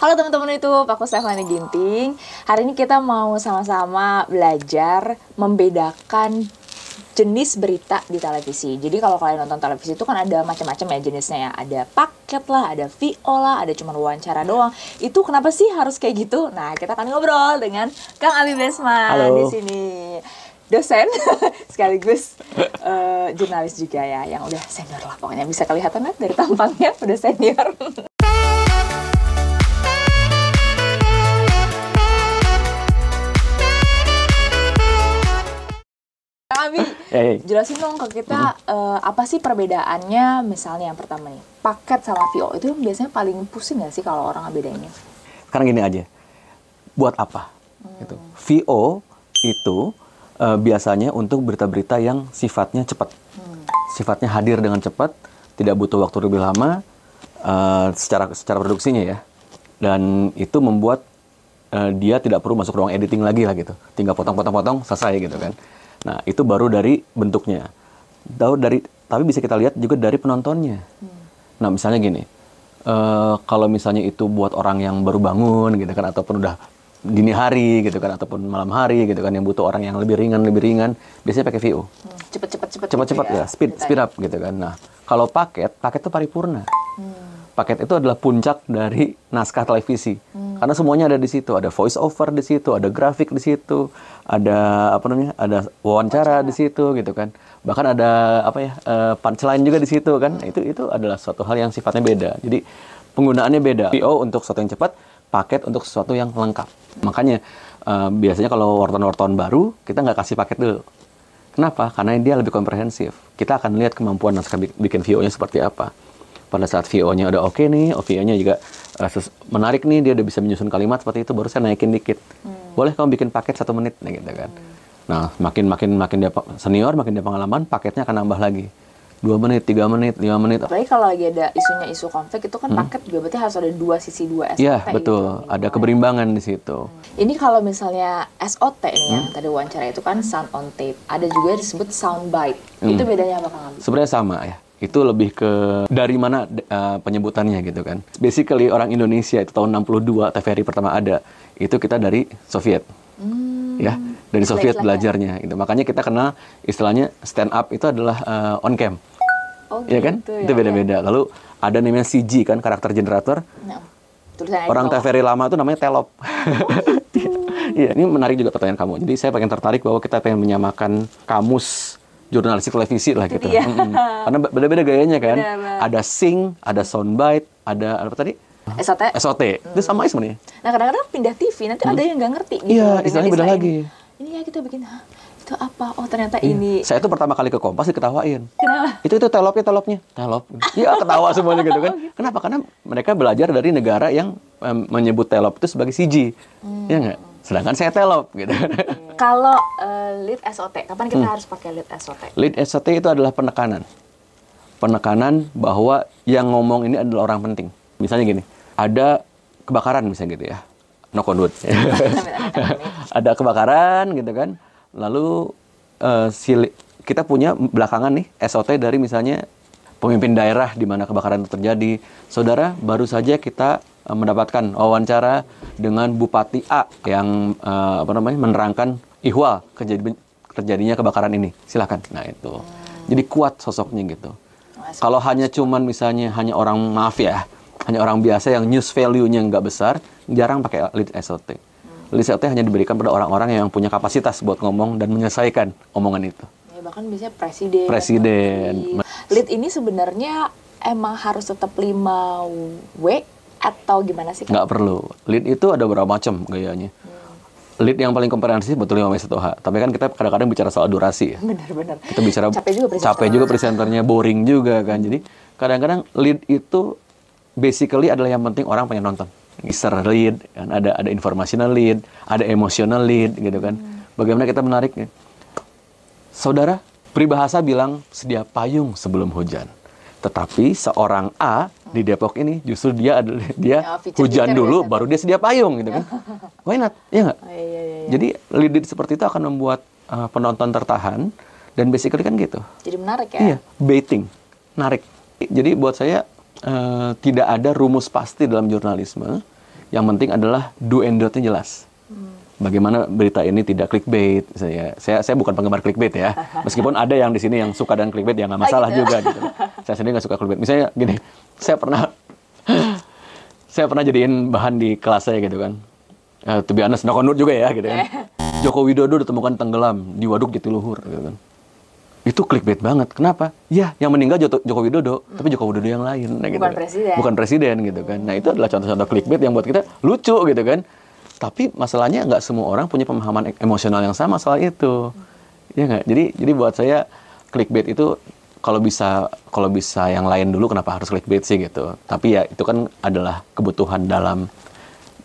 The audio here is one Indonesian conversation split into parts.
Halo teman-teman itu, aku Stephanie Ginting. Hari ini kita mau sama-sama belajar membedakan jenis berita di televisi. Jadi kalau kalian nonton televisi itu kan ada macam-macam ya jenisnya ya. Ada paket lah, ada VO lah, ada cuma wawancara doang. Itu kenapa sih harus kayak gitu? Nah, kita akan ngobrol dengan Kang Abi Besma di sini dosen sekaligus uh, jurnalis juga ya yang udah senior lah pokoknya bisa kelihatan kan dari tampangnya udah senior Eh. Jelasin dong ke kita hmm. uh, apa sih perbedaannya misalnya yang pertama nih paket sama VO itu biasanya paling pusing nggak sih kalau orang bedanya. Sekarang gini aja, buat apa? Gitu. Hmm. Gitu. VO itu uh, biasanya untuk berita-berita yang sifatnya cepat, hmm. sifatnya hadir dengan cepat, tidak butuh waktu lebih lama uh, secara secara produksinya ya, dan itu membuat dia tidak perlu masuk ruang editing lagi lah gitu, tinggal potong-potong-potong selesai gitu kan. Nah, itu baru dari bentuknya. Tahu dari tapi bisa kita lihat juga dari penontonnya. Hmm. Nah, misalnya gini. Uh, kalau misalnya itu buat orang yang baru bangun gitu kan ataupun udah dini hari gitu kan ataupun malam hari gitu kan yang butuh orang yang lebih ringan lebih ringan biasanya pakai VO. Hmm. Cepet cepet cepet. Cepet gitu cepet ya, ya speed Cepetan. speed up gitu kan. Nah, kalau paket, paket itu paripurna. Hmm. Paket itu adalah puncak dari naskah televisi. Hmm karena semuanya ada di situ, ada voice over di situ, ada grafik di situ, ada apa namanya? ada wawancara, wawancara. di situ gitu kan. Bahkan ada apa ya? Uh, punchline juga di situ kan. Hmm. Itu itu adalah suatu hal yang sifatnya beda. Jadi penggunaannya beda. PO untuk sesuatu yang cepat, paket untuk sesuatu yang lengkap. Makanya uh, biasanya kalau wartawan-wartawan baru, kita nggak kasih paket dulu. Kenapa? Karena dia lebih komprehensif. Kita akan lihat kemampuan naskah bikin VO-nya seperti apa pada saat VO-nya udah oke okay nih, VO-nya juga uh, menarik nih, dia udah bisa menyusun kalimat seperti itu, baru saya naikin dikit. Hmm. Boleh kamu bikin paket satu menit, nah, gitu kan. Hmm. Nah, makin makin makin dia senior, makin dia pengalaman, paketnya akan nambah lagi. Dua menit, tiga menit, lima menit. tapi kalau lagi ada isunya isu konflik, itu kan hmm. paket juga berarti harus ada dua sisi dua SOT. Iya, gitu. betul. Gitu, ada keberimbangan di situ. Hmm. Ini kalau misalnya SOT ini hmm. yang tadi wawancara itu kan sound on tape. Ada juga disebut sound bite. Hmm. Itu bedanya apa, Kang Abi? Sebenarnya sama ya itu lebih ke dari mana uh, penyebutannya gitu kan. Basically orang Indonesia itu tahun 62 TVRI pertama ada, itu kita dari Soviet. Hmm. Ya, dari Soviet ya? belajarnya gitu. Makanya kita kenal istilahnya stand up itu adalah uh, on cam. Oh, iya kan? gitu ya gitu kan? Ya, itu beda-beda. Ya. Lalu ada namanya CG kan, karakter generator. Ya, no. orang TVRI lama itu namanya telop. oh, gitu. ini menarik juga pertanyaan kamu. Jadi saya pengen tertarik bahwa kita pengen menyamakan kamus jurnalistik televisi lah gitu. Iya. Karena beda-beda gayanya kan. Beda, Ada sing, ada soundbite, ada apa tadi? SOT. SOT. Hmm. Itu sama sebenarnya. Nah, kadang-kadang pindah TV nanti hmm. ada yang nggak ngerti gitu. Iya, istilahnya beda lagi. Ini ya kita bikin Hah, itu apa? Oh, ternyata iya. ini. Saya itu pertama kali ke Kompas diketawain. Kenapa? Itu itu telopnya telopnya. Telop. Iya, ketawa semuanya gitu kan. Oh, gitu. Kenapa? Karena mereka belajar dari negara yang menyebut telop itu sebagai CG. Hmm. Iya nggak? sedangkan saya telop gitu. Kalau uh, lead SOT, kapan kita hmm. harus pakai lead SOT? Lead SOT itu adalah penekanan. Penekanan bahwa yang ngomong ini adalah orang penting. Misalnya gini, ada kebakaran misalnya gitu ya. No on wood. ada kebakaran gitu kan. Lalu uh, si kita punya belakangan nih SOT dari misalnya pemimpin daerah di mana kebakaran itu terjadi. Saudara, baru saja kita Eh, mendapatkan wawancara dengan Bupati A yang uh, apa namanya menerangkan ihwal kejadian terjadinya kebakaran ini. Silahkan. Nah itu. Hmm. Jadi kuat sosoknya gitu. Masuk. Kalau hanya cuman misalnya hanya orang maaf ya, hanya orang biasa yang news value-nya nggak besar, jarang pakai lead SOT. Hmm. Lead SOT hanya diberikan pada orang-orang yang punya kapasitas buat ngomong dan menyelesaikan omongan itu. Ya, bahkan biasanya presiden. Presiden. Lead ini sebenarnya emang harus tetap lima W atau gimana sih? Nggak perlu. Lead itu ada berapa macam gayanya. Hmm. Lead yang paling komprehensif betul 5 menit 1 h Tapi kan kita kadang-kadang bicara soal durasi ya. Benar-benar. Kita bicara capek juga presenter. Capek juga presenternya, boring juga kan. Jadi kadang-kadang lead itu basically adalah yang penting orang pengen nonton. User lead, kan? ada ada informational lead, ada emotional lead gitu kan. Hmm. Bagaimana kita menariknya? Saudara, pribahasa bilang sedia payung sebelum hujan. Tetapi seorang A di Depok ini justru dia ada dia ya, hujan feature, dulu baru dia sedia payung gitu kan why not ya nggak oh, iya, jadi lead seperti itu akan membuat uh, penonton tertahan dan basically kan gitu jadi menarik ya iya baiting narik jadi buat saya uh, tidak ada rumus pasti dalam jurnalisme yang penting adalah do and dotnya jelas bagaimana berita ini tidak clickbait. Saya saya saya bukan penggemar clickbait ya. Meskipun ada yang di sini yang suka dan clickbait ya nggak masalah ah, gitu. juga gitu. Saya sendiri nggak suka clickbait. Misalnya gini, saya pernah saya pernah jadiin bahan di kelas saya gitu kan. Uh, to be honest, no juga ya gitu kan. Joko Widodo ditemukan tenggelam di waduk Jatiluhur gitu kan. Itu clickbait banget. Kenapa? Ya, yang meninggal Joko Widodo, hmm. tapi Joko Widodo yang lain. Nah, gitu Bukan kan. presiden. Bukan presiden gitu kan. Nah, itu adalah contoh-contoh clickbait yang buat kita lucu gitu kan. Tapi masalahnya nggak semua orang punya pemahaman e- emosional yang sama soal itu. Ya nggak? Jadi jadi buat saya clickbait itu kalau bisa kalau bisa yang lain dulu kenapa harus clickbait sih gitu. Tapi ya itu kan adalah kebutuhan dalam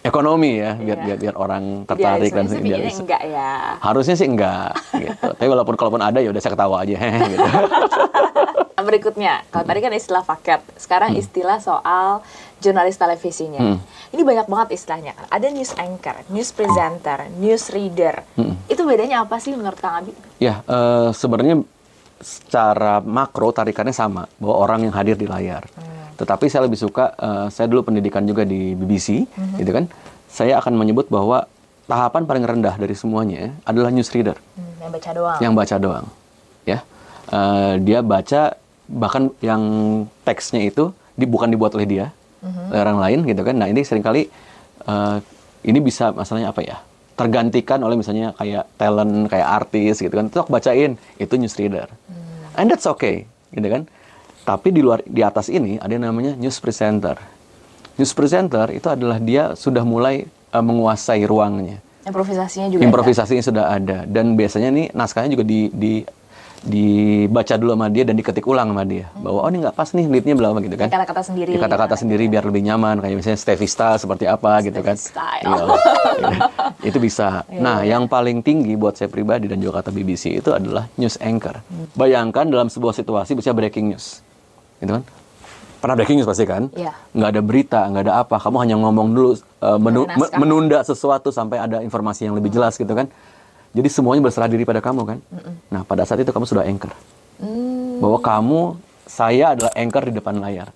ekonomi ya biar yeah. biar biar orang ya, tertarik dan seindah Isu. enggak ya. Harusnya sih enggak gitu. Tapi walaupun kalaupun ada ya udah saya ketawa aja gitu. Nah, berikutnya, kalau tadi kan istilah paket, sekarang hmm. istilah soal jurnalis televisinya. Hmm. Ini banyak banget istilahnya. Ada news anchor, news presenter, news reader. Hmm. Itu bedanya apa sih menurut Kang Abi? Ya, uh, sebenarnya secara makro tarikannya sama bahwa orang yang hadir di layar. Hmm. Tetapi saya lebih suka, uh, saya dulu pendidikan juga di BBC, hmm. gitu kan. Saya akan menyebut bahwa tahapan paling rendah dari semuanya adalah news reader. Hmm, yang baca doang. Yang baca doang, ya. Uh, dia baca bahkan yang teksnya itu di, bukan dibuat oleh dia mm-hmm. orang lain gitu kan nah ini seringkali uh, ini bisa masalahnya apa ya tergantikan oleh misalnya kayak talent kayak artis gitu kan tok bacain itu newsreader mm. and that's okay gitu kan tapi di luar di atas ini ada yang namanya news presenter news presenter itu adalah dia sudah mulai uh, menguasai ruangnya improvisasinya juga improvisasinya ada. sudah ada dan biasanya nih naskahnya juga di, di dibaca dulu sama dia dan diketik ulang sama dia hmm. bahwa oh ini nggak pas nih leadnya berapa gitu kan kata-kata sendiri kata-kata ya. sendiri biar lebih nyaman kayak misalnya stevista seperti apa gitu kan style. Iya. Iya. itu bisa yeah. nah yang paling tinggi buat saya pribadi dan juga kata BBC itu adalah news anchor hmm. bayangkan dalam sebuah situasi bisa breaking news gitu kan pernah breaking news pasti kan yeah. nggak ada berita nggak ada apa kamu hanya ngomong dulu uh, menu menunda sesuatu sampai ada informasi yang lebih jelas gitu kan jadi semuanya berserah diri pada kamu kan. Mm -mm. Nah pada saat itu kamu sudah anchor. Mm. Bahwa kamu, saya adalah anchor di depan layar.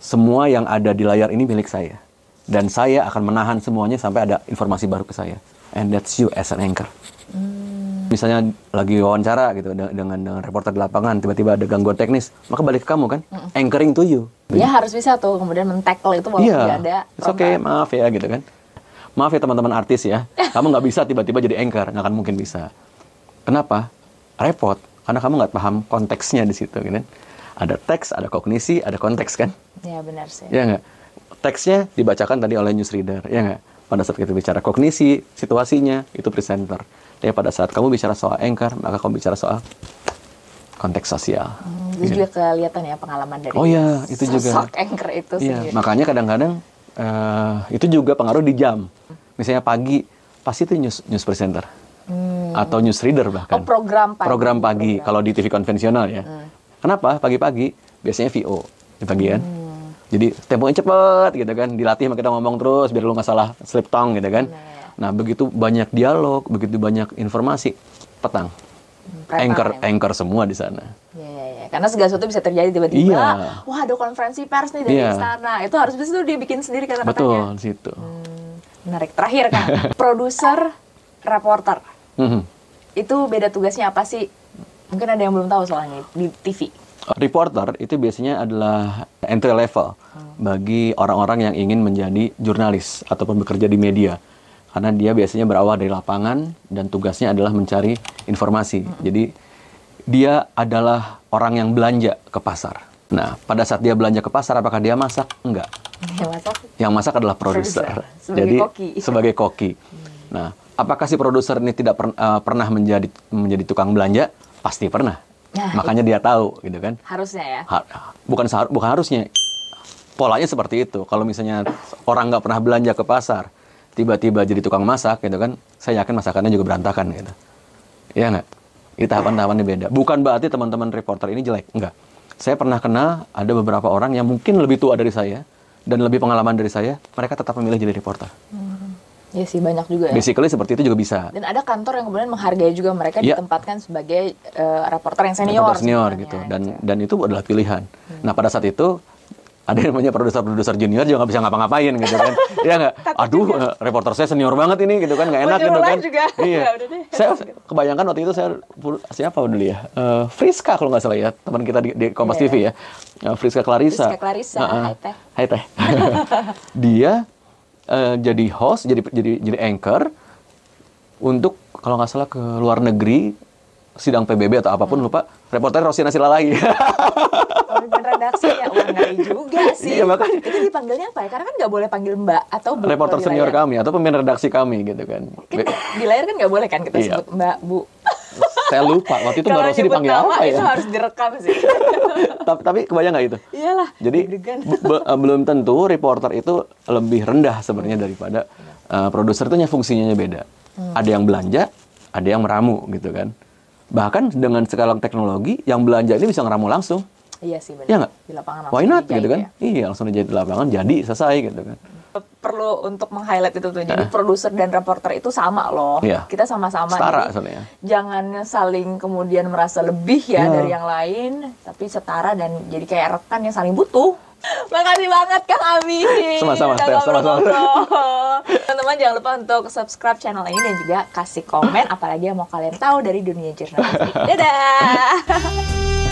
Semua yang ada di layar ini milik saya. Dan saya akan menahan semuanya sampai ada informasi baru ke saya. And that's you as an anchor. Mm. Misalnya lagi wawancara gitu dengan, dengan reporter di lapangan, tiba-tiba ada gangguan teknis, maka balik ke kamu kan, mm anchoring to you. Ya harus bisa tuh kemudian men-tackle itu walaupun yeah, ada. Iya, oke okay, maaf ya gitu kan maaf ya teman-teman artis ya, kamu nggak bisa tiba-tiba jadi anchor, nggak akan mungkin bisa. Kenapa? Repot, karena kamu nggak paham konteksnya di situ, gitu. Kan? Ada teks, ada kognisi, ada konteks kan? Iya benar sih. Ya nggak. Teksnya dibacakan tadi oleh newsreader. ya nggak. Pada saat kita bicara kognisi, situasinya itu presenter. Tapi pada saat kamu bicara soal anchor, maka kamu bicara soal konteks sosial. Hmm, itu juga kelihatan ya pengalaman dari oh, ya, itu sosok juga. anchor itu. Iya, makanya kadang-kadang uh, itu juga pengaruh di jam misalnya pagi pasti itu news news presenter hmm. atau news reader bahkan. Oh, program pagi. Program pagi program. kalau di TV konvensional ya. Hmm. Kenapa pagi-pagi biasanya VO di pagian. Hmm. Jadi temponya cepet gitu kan, dilatih sama kita ngomong terus biar lu nggak salah slip tongue gitu kan. Nah, Nah, begitu banyak dialog, begitu banyak informasi, petang. petang ya. anchor, ya. anchor semua di sana. Iya, iya, iya. Karena segala sesuatu bisa terjadi tiba-tiba. Iya. Wah, ada konferensi pers nih dari iya. istana. Itu harus bisa tuh dia bikin sendiri kata-katanya. Betul, situ menarik terakhir kan produser reporter mm-hmm. itu beda tugasnya apa sih mungkin ada yang belum tahu soalnya di TV reporter itu biasanya adalah entry level hmm. bagi orang-orang yang ingin menjadi jurnalis ataupun bekerja di media karena dia biasanya berawal dari lapangan dan tugasnya adalah mencari informasi hmm. jadi dia adalah orang yang belanja ke pasar Nah, pada saat dia belanja ke pasar, apakah dia masak? Enggak. Yang masak, yang masak adalah produser. Sebagai Jadi koki. sebagai koki. Nah, apakah si produser ini tidak per, uh, pernah menjadi menjadi tukang belanja? Pasti pernah. Nah, Makanya itu. dia tahu, gitu kan? Harusnya ya. Ha, bukan seharu, bukan harusnya. Polanya seperti itu. Kalau misalnya orang nggak pernah belanja ke pasar, tiba-tiba jadi tukang masak, gitu kan? Saya yakin masakannya juga berantakan, gitu. Ya nggak? Ini tahapan-tahapannya beda. Bukan berarti teman-teman reporter ini jelek, enggak saya pernah kenal ada beberapa orang yang mungkin lebih tua dari saya dan lebih pengalaman dari saya, mereka tetap memilih jadi reporter. Hmm. Ya sih banyak juga ya. Basically seperti itu juga bisa. Dan ada kantor yang kemudian menghargai juga mereka ya. ditempatkan sebagai uh, reporter yang senior. Reporter senior gitu. Dan gitu. dan itu adalah pilihan. Hmm. Nah pada saat itu ada yang namanya produser-produser junior juga nggak bisa ngapa-ngapain gitu kan ya nggak aduh eh, reporter saya senior banget ini gitu kan Gak enak gitu kan iya ya, saya kebayangkan waktu itu saya siapa dulu ya uh, Friska kalau nggak salah ya teman kita di, di Kompas yeah. TV ya uh, Friska Clarissa Friska Clarissa uh -uh. hai teh hai teh dia uh, jadi host jadi jadi jadi anchor untuk kalau nggak salah ke luar negeri sidang PBB atau apapun hmm. lupa reporter Rosina Silalahi redaksi ya wah ngeri juga sih. Iya, makanya. Itu dipanggilnya apa ya? Karena kan nggak boleh panggil Mbak atau Bu. Reporter senior layar. kami atau pemimpin redaksi kami gitu kan. Kita, di layar kan nggak boleh kan kita iya. sebut Mbak Bu. Saya lupa waktu itu Mbak Rosi dipanggil apa ya? Itu harus direkam sih. tapi, tapi kebayang nggak itu? Iyalah. Jadi eh, belum tentu reporter itu lebih rendah sebenarnya daripada uh, produser itu fungsinya beda. Hmm. Ada yang belanja, ada yang meramu gitu kan. Bahkan dengan sekarang teknologi, yang belanja ini bisa ngeramu langsung. Iya sih benar. Iya nggak? Di lapangan langsung. Why not gitu kan? Ya? Iya langsung dijahit di lapangan jadi selesai gitu kan. Perlu untuk meng-highlight itu tuh. Jadi eh. produser dan reporter itu sama loh. Iya. Kita sama-sama. Setara soalnya. Jangan saling kemudian merasa lebih ya, ya dari yang lain, tapi setara dan jadi kayak rekan yang saling butuh. Makasih banget Kang Ami. semangat sama-sama. Teman-teman jangan lupa untuk subscribe channel ini dan juga kasih komen apalagi yang mau kalian tahu dari dunia jurnalistik. Dadah.